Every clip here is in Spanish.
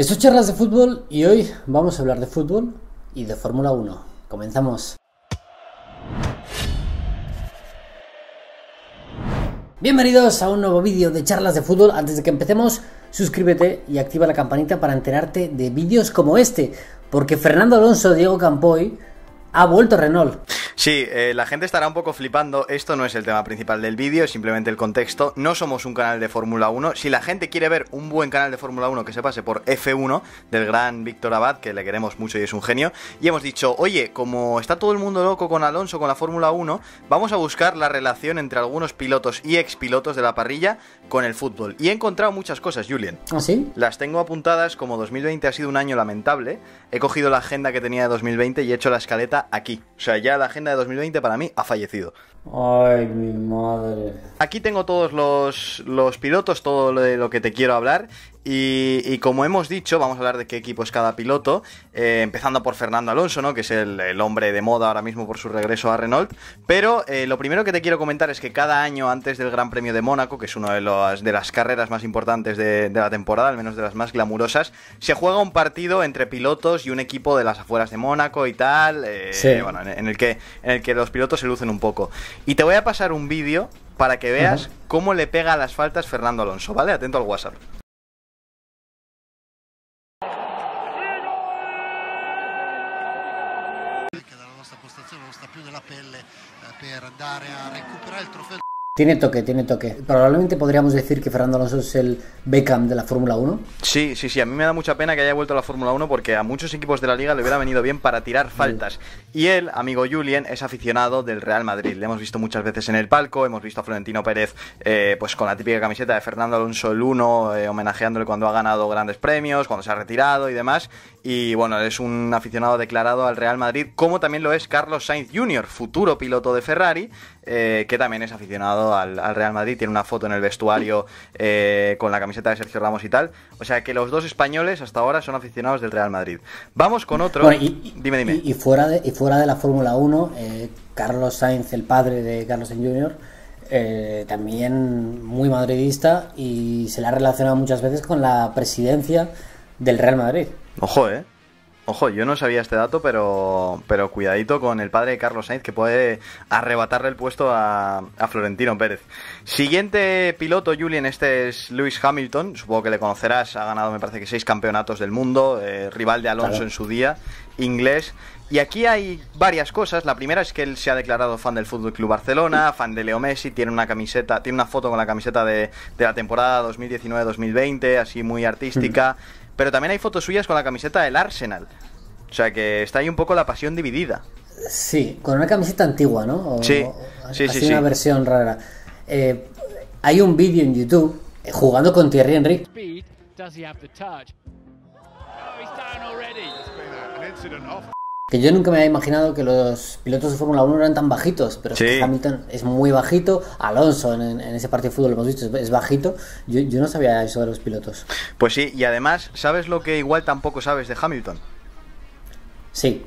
Esto es Charlas de Fútbol y hoy vamos a hablar de fútbol y de Fórmula 1. Comenzamos. Bienvenidos a un nuevo vídeo de charlas de fútbol. Antes de que empecemos, suscríbete y activa la campanita para enterarte de vídeos como este, porque Fernando Alonso Diego Campoy ha vuelto a Renault. Sí, eh, la gente estará un poco flipando. Esto no es el tema principal del vídeo, es simplemente el contexto. No somos un canal de Fórmula 1. Si la gente quiere ver un buen canal de Fórmula 1 que se pase por F1 del gran Víctor Abad, que le queremos mucho y es un genio, y hemos dicho, oye, como está todo el mundo loco con Alonso, con la Fórmula 1, vamos a buscar la relación entre algunos pilotos y expilotos de la parrilla con el fútbol. Y he encontrado muchas cosas, Julien, ¿Ah, sí? Las tengo apuntadas como 2020 ha sido un año lamentable. He cogido la agenda que tenía de 2020 y he hecho la escaleta aquí. O sea, ya la agenda de 2020 para mí ha fallecido. Ay, mi madre. Aquí tengo todos los, pilotos, todo lo de lo que te quiero hablar. Y, como hemos dicho, vamos a hablar de qué equipo es cada piloto, eh, empezando por Fernando Alonso, ¿no? que es el, hombre de moda ahora mismo por su regreso a Renault. Pero eh, lo primero que te quiero comentar es que cada año antes del Gran Premio de Mónaco, que es una de, de las carreras más importantes de, la temporada, al menos de las más glamurosas, se juega un partido entre pilotos y un equipo de las afueras de Mónaco y tal, eh, el que, en el que los pilotos se lucen un poco. Y te voy a pasar un vídeo para que veas cómo le pega a las faltas Fernando Alonso, ¿vale? Atento al WhatsApp. Tiene toque, tiene toque. Probablemente podríamos decir que Fernando Alonso es el Beckham de la Fórmula 1. Sí, sí, sí. A mí me da mucha pena que haya vuelto a la Fórmula 1 porque a muchos equipos de la liga le hubiera venido bien para tirar faltas. Y él, amigo Julien, es aficionado del Real Madrid. Le hemos visto muchas veces en el palco, hemos visto a Florentino Pérez eh, pues con la típica camiseta de Fernando Alonso el 1, eh, homenajeándole cuando ha ganado grandes premios, cuando se ha retirado y demás. Y bueno, es un aficionado declarado al Real Madrid, como también lo es Carlos Sainz Jr., futuro piloto de Ferrari, eh, que también es aficionado al, Real Madrid, tiene una foto en el vestuario eh, con la camiseta de Sergio Ramos y tal. O sea que los dos españoles hasta ahora son aficionados del Real Madrid. Vamos con otro. y, dime, dime. Y, fuera de, y fuera de la Fórmula 1, eh, Carlos Sainz, el padre de Carlos Sainz Jr., también muy madridista y se le ha relacionado muchas veces con la presidencia del Real Madrid. Ojo, ¿eh? Ojo, yo no sabía este dato, pero, pero cuidadito con el padre de Carlos Sainz, que puede arrebatarle el puesto a, Florentino Pérez. Siguiente piloto, Julien, este es Lewis Hamilton, supongo que le conocerás, ha ganado me parece que seis campeonatos del mundo, eh, rival de Alonso en su día, inglés. Y aquí hay varias cosas. La primera es que él se ha declarado fan del Fútbol Club Barcelona, fan de Leo Messi, tiene una camiseta, tiene una foto con la camiseta de, la temporada 2019-2020, así muy artística. Pero también hay fotos suyas con la camiseta del Arsenal. O sea que está ahí un poco la pasión dividida. Sí, con una camiseta antigua, ¿no? O, sí, sí, así una versión rara. Eh, hay un vídeo en YouTube eh, jugando con Thierry Henry. Oh, que yo nunca me había imaginado que los pilotos de Fórmula 1 eran tan bajitos, pero Hamilton es muy bajito, Alonso en, ese partido de fútbol lo hemos visto, es bajito, yo, yo no sabía eso de los pilotos. Pues sí, y además, ¿sabes lo que igual tampoco sabes de Hamilton? Sí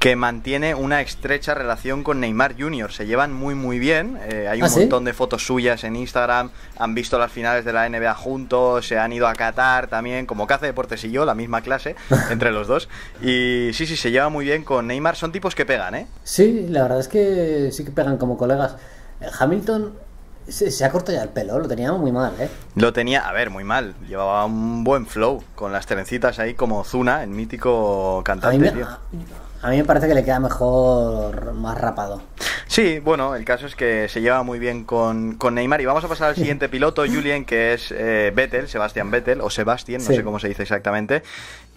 que mantiene una estrecha relación con Neymar Jr. Se llevan muy muy bien, eh, hay un ¿Ah, montón de fotos suyas en Instagram, han visto las finales de la NBA juntos, se han ido a Qatar también, como hace Deportes y yo, la misma clase entre los dos. Y sí, sí, se lleva muy bien con Neymar, son tipos que pegan, ¿eh? Sí, la verdad es que sí que pegan como colegas. Hamilton se, ha cortado ya el pelo, lo tenía muy mal, ¿eh? Lo tenía, a ver, muy mal. Llevaba un buen flow con las trencitas ahí como Zuna, el mítico cantante, a mí me parece que le queda mejor, más rapado. Sí, bueno, el caso es que se lleva muy bien con, Neymar. Y vamos a pasar al siguiente piloto, Julien, que es eh, Vettel, Sebastián Vettel, o Sebastián, no sé cómo se dice exactamente.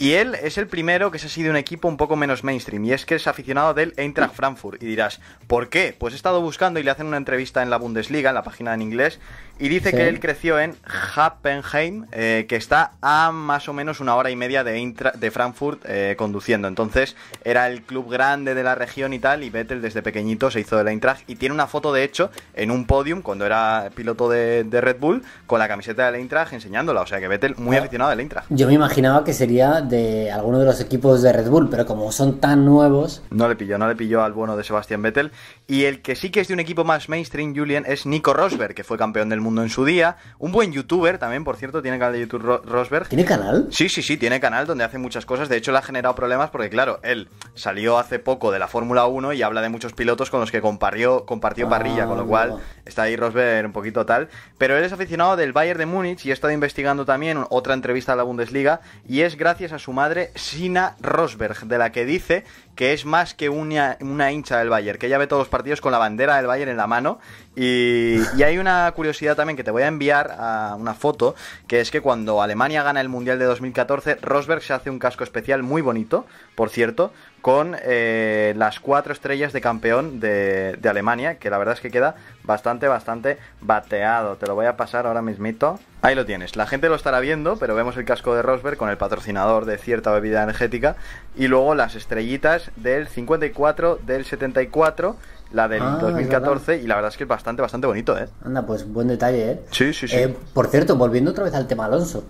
Y él es el primero que se ha sido un equipo un poco menos mainstream. Y es que es aficionado del Eintracht Frankfurt. Y dirás, ¿por qué? Pues he estado buscando y le hacen una entrevista en la Bundesliga, en la página en inglés. Y dice que él creció en Happenheim, eh, que está a más o menos una hora y media de, de Frankfurt eh, conduciendo. Entonces era el club grande de la región y tal. Y Vettel desde pequeñito se hizo del Eintracht. Y tiene una foto, de hecho, en un podium cuando era piloto de, de Red Bull con la camiseta del Eintracht enseñándola. O sea que Vettel muy ah. aficionado del Eintracht. Yo me imaginaba que sería de alguno de los equipos de Red Bull, pero como son tan nuevos... No le pilló, no le pilló al bueno de Sebastián Vettel. Y el que sí que es de un equipo más mainstream, Julian, es Nico Rosberg, que fue campeón del mundo en su día. Un buen youtuber también, por cierto, tiene canal de YouTube Rosberg. ¿Tiene canal? Sí, sí, sí, tiene canal donde hace muchas cosas. De hecho, le ha generado problemas porque, claro, él salió hace poco de la Fórmula 1 y habla de muchos pilotos con los que compartió, compartió parrilla, con lo ah, cual está ahí Rosberg un poquito tal. Pero él es aficionado del Bayern de Múnich y he estado investigando también otra entrevista a la Bundesliga y es gracias a su madre Sina Rosberg, de la que dice que es más que una, hincha del Bayern, que ella ve todos los partidos con la bandera del Bayern en la mano. Y, hay una curiosidad también que te voy a enviar a una foto, que es que cuando Alemania gana el Mundial de 2014, Rosberg se hace un casco especial muy bonito, por cierto, con eh, las cuatro estrellas de campeón de, Alemania, que la verdad es que queda bastante, bastante bateado. Te lo voy a pasar ahora mismito. Ahí lo tienes. La gente lo estará viendo, pero vemos el casco de Rosberg con el patrocinador de cierta bebida energética y luego las estrellitas del 54, del 74 la del 2014 ah, y la verdad es que es bastante, bastante bonito, ¿eh? Anda, pues buen detalle, ¿eh? Sí, sí, sí. Eh, por cierto, volviendo otra vez al tema Alonso.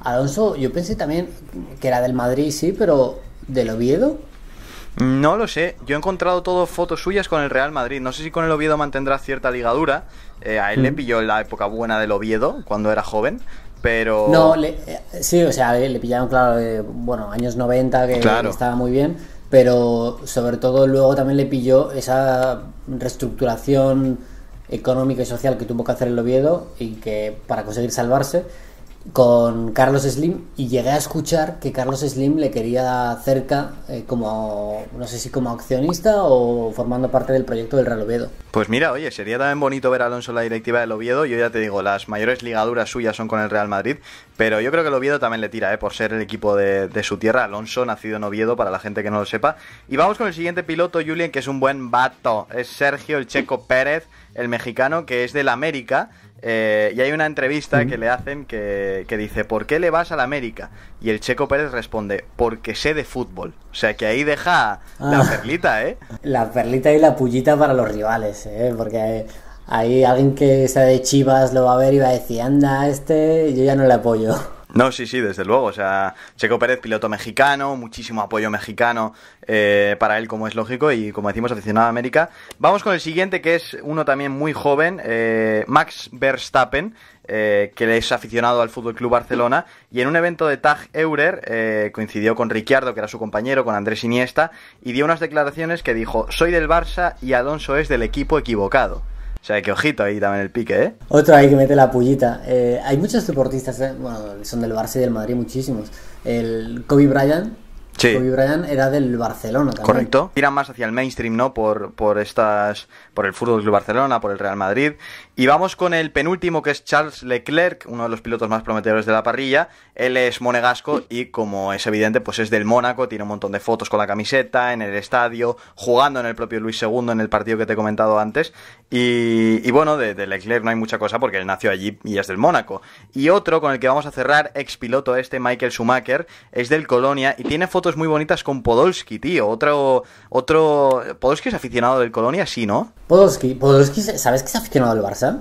Alonso, yo pensé también que era del Madrid, sí, pero del Oviedo. No lo sé, yo he encontrado todas fotos suyas con el Real Madrid. No sé si con el Oviedo mantendrá cierta ligadura. Eh, a él le mm. pilló la época buena del Oviedo, cuando era joven, pero... No, eh, sí, o sea, le, pillaron, claro, eh, bueno, años 90, que estaba muy bien, pero sobre todo luego también le pilló esa reestructuración económica y social que tuvo que hacer el Oviedo y que para conseguir salvarse con Carlos Slim y llegué a escuchar que Carlos Slim le quería cerca eh, como, no sé si como accionista o formando parte del proyecto del Real pues mira, oye, sería también bonito ver a Alonso en la directiva del Oviedo. Yo ya te digo, las mayores ligaduras suyas son con el Real Madrid, pero yo creo que el Oviedo también le tira, ¿eh? por ser el equipo de, su tierra. Alonso, nacido en Oviedo, para la gente que no lo sepa. Y vamos con el siguiente piloto, Julien, que es un buen vato. Es Sergio el Checo Pérez, el mexicano, que es del América. Eh, y hay una entrevista que le hacen que, dice, ¿por qué le vas al América? Y el Checo Pérez responde, porque sé de fútbol. O sea que ahí deja la ah. perlita, ¿eh? La perlita y la pullita para los rivales porque ahí alguien que sea de Chivas lo va a ver y va a decir, anda, este, yo ya no le apoyo. No, sí, sí, desde luego. O sea, Checo Pérez, piloto mexicano, muchísimo apoyo mexicano eh, para él, como es lógico, y como decimos, aficionado a América. Vamos con el siguiente, que es uno también muy joven, eh, Max Verstappen, eh, que es aficionado al Fútbol Club Barcelona, y en un evento de Tag Eurer eh, coincidió con Ricciardo, que era su compañero, con Andrés Iniesta, y dio unas declaraciones que dijo: Soy del Barça y Alonso es del equipo equivocado. O sea, que ojito ahí también el pique, ¿eh? Otro ahí que mete la pullita. Eh, hay muchos deportistas, eh, bueno, son del Barça y del Madrid muchísimos. El Kobe Bryant Sí. Kobe era del Barcelona también. Correcto. Tiran más hacia el mainstream, ¿no? Por, por estas. por el Fútbol Club Barcelona, por el Real Madrid. Y vamos con el penúltimo, que es Charles Leclerc, uno de los pilotos más prometedores de la parrilla. Él es monegasco y, como es evidente, pues es del Mónaco. Tiene un montón de fotos con la camiseta, en el estadio, jugando en el propio Luis II en el partido que te he comentado antes. Y, bueno, de, de, Leclerc no hay mucha cosa porque él nació allí y es del Mónaco. Y otro con el que vamos a cerrar, ex piloto este, Michael Schumacher, es del Colonia y tiene fotos muy bonitas con Podolski, tío. Otro. otro Podolski es aficionado del Colonia, sí, ¿no? Podolski, Podolski, ¿sabes que es aficionado al Barça?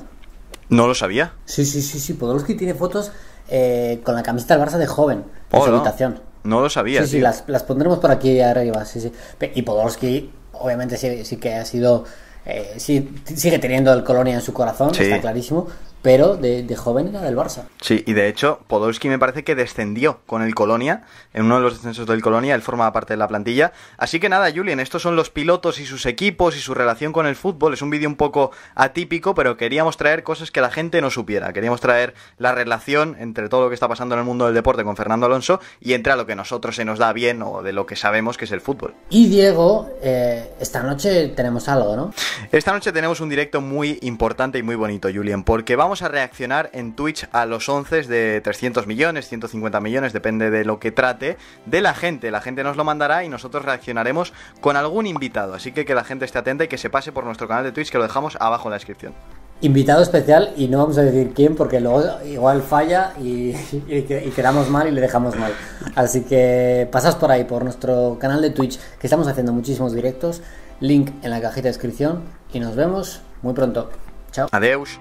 No lo sabía. Sí, sí, sí, sí. Podolski tiene fotos eh, con la camiseta del Barça de joven en su habitación. No lo sabía. Sí, sí, las, pondremos por aquí arriba. Sí, sí. Y Podolski, obviamente, sí, que ha sido. Eh, sí, sigue teniendo el Colonia en su corazón, está clarísimo pero de, joven era del Barça. Sí, y de hecho, Podolski me parece que descendió con el Colonia, en uno de los descensos del Colonia, él forma parte de la plantilla. Así que nada, Julien, estos son los pilotos y sus equipos y su relación con el fútbol. Es un vídeo un poco atípico, pero queríamos traer cosas que la gente no supiera. Queríamos traer la relación entre todo lo que está pasando en el mundo del deporte con Fernando Alonso y entre a lo que nosotros se nos da bien o de lo que sabemos que es el fútbol. Y Diego, eh, esta noche tenemos algo, ¿no? Esta noche tenemos un directo muy importante y muy bonito, Julien, porque vamos a reaccionar en Twitch a los 11 de 300 millones, 150 millones, depende de lo que trate, de la gente. La gente nos lo mandará y nosotros reaccionaremos con algún invitado. Así que que la gente esté atenta y que se pase por nuestro canal de Twitch, que lo dejamos abajo en la descripción. Invitado especial y no vamos a decir quién porque luego igual falla y, y quedamos mal y le dejamos mal. Así que pasas por ahí, por nuestro canal de Twitch, que estamos haciendo muchísimos directos. Link en la cajita de descripción y nos vemos muy pronto. Chao. Adeus.